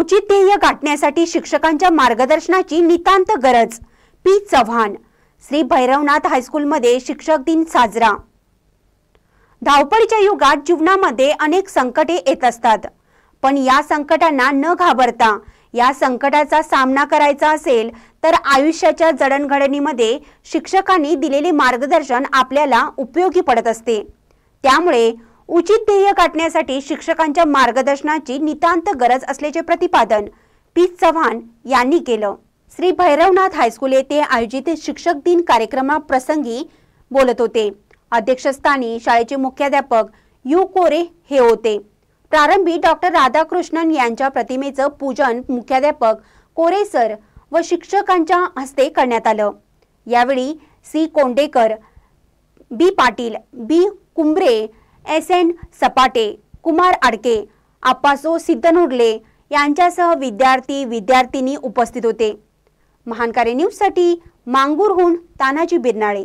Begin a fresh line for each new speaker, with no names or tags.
उचित ध्येय गाठण्यासाठी शिक्षकांच्या मार्गदर्शनाची नितांत गरज पी चव्हाण श्री भैरवनाथ हायस्कूलमध्ये शिक्षक दिन साजरा धावपळीच्या युगात जीवनामध्ये अनेक संकटे येत असतात पण या संकटांना न घाबरता या संकटाचा सामना करायचा असेल तर आयुष्याच्या जडणघडणीमध्ये शिक्षकांनी दिलेले मार्गदर्शन आपल्याला उपयोगी पडत असते त्यामुळे उचित ध्येय गाठण्यासाठी शिक्षकांच्या मार्गदर्शनाची नितांत गरज असल्याचे प्रतिपादन पी चव्हाण यांनी केलं श्री भैरवनाथ हायस्कूल येथे आयोजित शिक्षक दिन कार्यक्रमाप्रसंगी बोलत होते अध्यक्षस्थानी शाळेचे मुख्याध्यापक यू कोरे हे होते प्रारंभी डॉक्टर राधाकृष्णन यांच्या प्रतिमेचं पूजन मुख्याध्यापक कोरे सर व शिक्षकांच्या हस्ते करण्यात आलं यावेळी C Kondekar B Patil B Kumbre S N Sapate Kumar आडके आप्पासो सिद्धनुर्ले यांच्यासह विद्यार्थी विद्यार्थिनी उपस्थित होते सटी न्यूजसाठी मांगूरहून तानाजी बिरनाळे